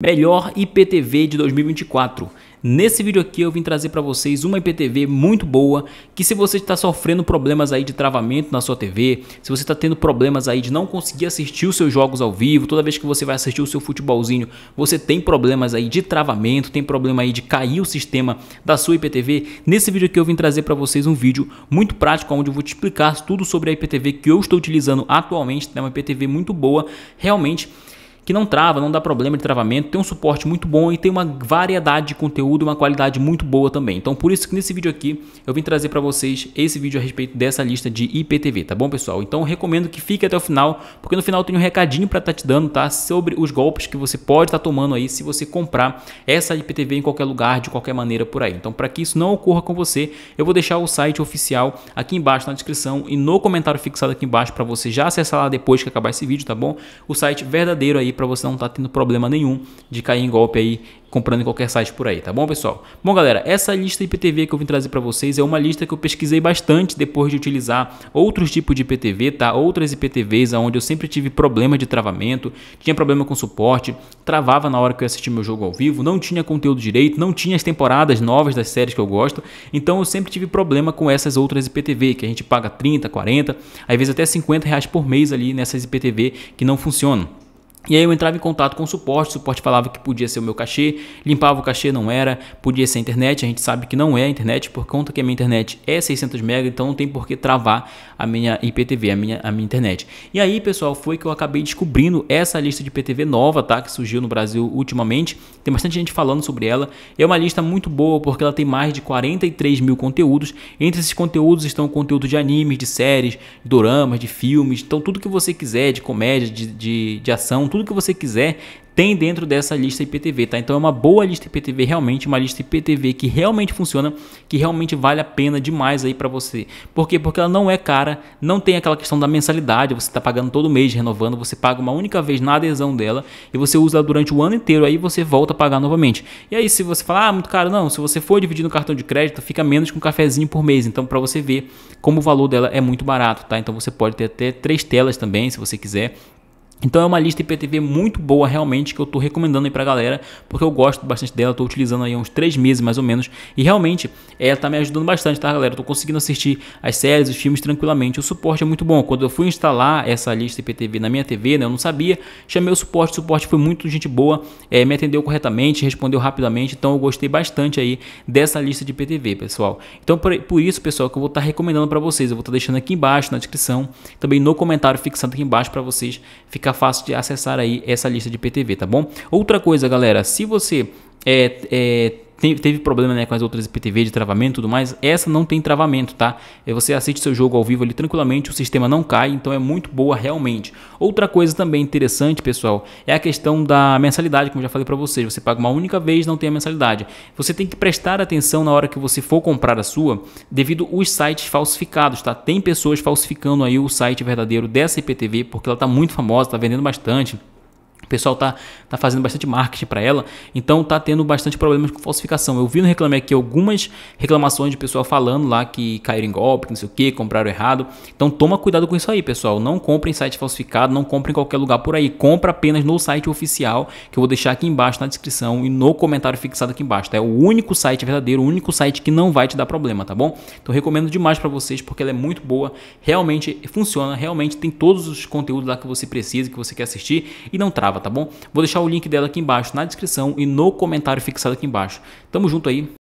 Melhor IPTV de 2024. Nesse vídeo aqui eu vim trazer para vocês uma IPTV muito boa que se você está sofrendo problemas aí de travamento na sua TV, se você está tendo problemas aí de não conseguir assistir os seus jogos ao vivo, toda vez que você vai assistir o seu futebolzinho, você tem problemas aí de travamento, tem problema aí de cair o sistema da sua IPTV. Nesse vídeo aqui eu vim trazer para vocês um vídeo muito prático onde eu vou te explicar tudo sobre a IPTV que eu estou utilizando atualmente, é uma IPTV muito boa, realmente que não trava, não dá problema de travamento, tem um suporte muito bom e tem uma variedade de conteúdo, uma qualidade muito boa também. Então por isso que nesse vídeo aqui eu vim trazer para vocês esse vídeo a respeito dessa lista de IPTV, tá bom pessoal? Então recomendo que fique até o final, porque no final tem um recadinho para estar tá te dando, tá? Sobre os golpes que você pode estar tá tomando aí se você comprar essa IPTV em qualquer lugar, de qualquer maneira por aí. Então para que isso não ocorra com você, eu vou deixar o site oficial aqui embaixo na descrição e no comentário fixado aqui embaixo para você já acessar lá depois que acabar esse vídeo, tá bom? O site verdadeiro aí para você não estar tá tendo problema nenhum de cair em golpe aí comprando em qualquer site por aí, tá bom, pessoal? Bom, galera, essa lista IPTV que eu vim trazer para vocês é uma lista que eu pesquisei bastante depois de utilizar outros tipos de IPTV, tá? Outras IPTVs onde eu sempre tive problema de travamento, tinha problema com suporte, travava na hora que eu assistia meu jogo ao vivo, não tinha conteúdo direito, não tinha as temporadas novas das séries que eu gosto, então eu sempre tive problema com essas outras IPTV, que a gente paga 30, 40, às vezes até 50 reais por mês ali nessas IPTV que não funcionam. E aí eu entrava em contato com o suporte, o suporte falava que podia ser o meu cachê, limpava o cachê, não era, podia ser a internet, a gente sabe que não é a internet, por conta que a minha internet é 600 MB, então não tem por que travar a minha IPTV, a minha, a minha internet. E aí, pessoal, foi que eu acabei descobrindo essa lista de IPTV nova, tá, que surgiu no Brasil ultimamente, tem bastante gente falando sobre ela, é uma lista muito boa porque ela tem mais de 43 mil conteúdos, entre esses conteúdos estão conteúdo de animes, de séries, de doramas, de filmes, então tudo que você quiser, de comédia, de, de, de ação, tudo que você quiser tem dentro dessa lista IPTV, tá? Então é uma boa lista IPTV, realmente uma lista IPTV que realmente funciona, que realmente vale a pena demais aí para você. Por quê? Porque ela não é cara, não tem aquela questão da mensalidade, você está pagando todo mês renovando, você paga uma única vez na adesão dela e você usa durante o ano inteiro, aí você volta a pagar novamente. E aí se você falar, ah, muito caro, não, se você for dividir no cartão de crédito, fica menos que um cafezinho por mês, então para você ver como o valor dela é muito barato, tá? Então você pode ter até três telas também, se você quiser, então é uma lista IPTV muito boa realmente que eu estou recomendando aí para a galera, porque eu gosto bastante dela, estou utilizando aí há uns 3 meses mais ou menos, e realmente ela está me ajudando bastante, tá galera? Estou conseguindo assistir as séries, os filmes tranquilamente, o suporte é muito bom. Quando eu fui instalar essa lista IPTV na minha TV, né, eu não sabia, chamei o suporte, o suporte foi muito gente boa, é, me atendeu corretamente, respondeu rapidamente, então eu gostei bastante aí dessa lista de IPTV, pessoal. Então por, por isso, pessoal, que eu vou estar tá recomendando para vocês, eu vou estar tá deixando aqui embaixo na descrição, também no comentário fixando aqui embaixo para vocês ficarem fica fácil de acessar aí essa lista de PTV, tá bom? Outra coisa, galera, se você é, é teve, teve problema né, com as outras IPTV de travamento e tudo mais, essa não tem travamento, tá? É, você assiste seu jogo ao vivo ali tranquilamente, o sistema não cai, então é muito boa realmente. Outra coisa também interessante, pessoal, é a questão da mensalidade, como já falei para vocês, você paga uma única vez, não tem a mensalidade. Você tem que prestar atenção na hora que você for comprar a sua, devido os sites falsificados, tá? Tem pessoas falsificando aí o site verdadeiro dessa IPTV, porque ela tá muito famosa, tá vendendo bastante. O pessoal tá, tá fazendo bastante marketing para ela, então tá tendo bastante problemas com falsificação. Eu vi no Reclame Aqui algumas reclamações de pessoal falando lá que caíram em golpe, que não sei o que, compraram errado. Então toma cuidado com isso aí, pessoal. Não compre em site falsificado, não compre em qualquer lugar por aí. Compra apenas no site oficial, que eu vou deixar aqui embaixo na descrição e no comentário fixado aqui embaixo. Tá? É o único site verdadeiro, o único site que não vai te dar problema, tá bom? Então recomendo demais para vocês, porque ela é muito boa, realmente funciona, realmente tem todos os conteúdos lá que você precisa, que você quer assistir e não trava tá bom? Vou deixar o link dela aqui embaixo na descrição e no comentário fixado aqui embaixo. Tamo junto aí.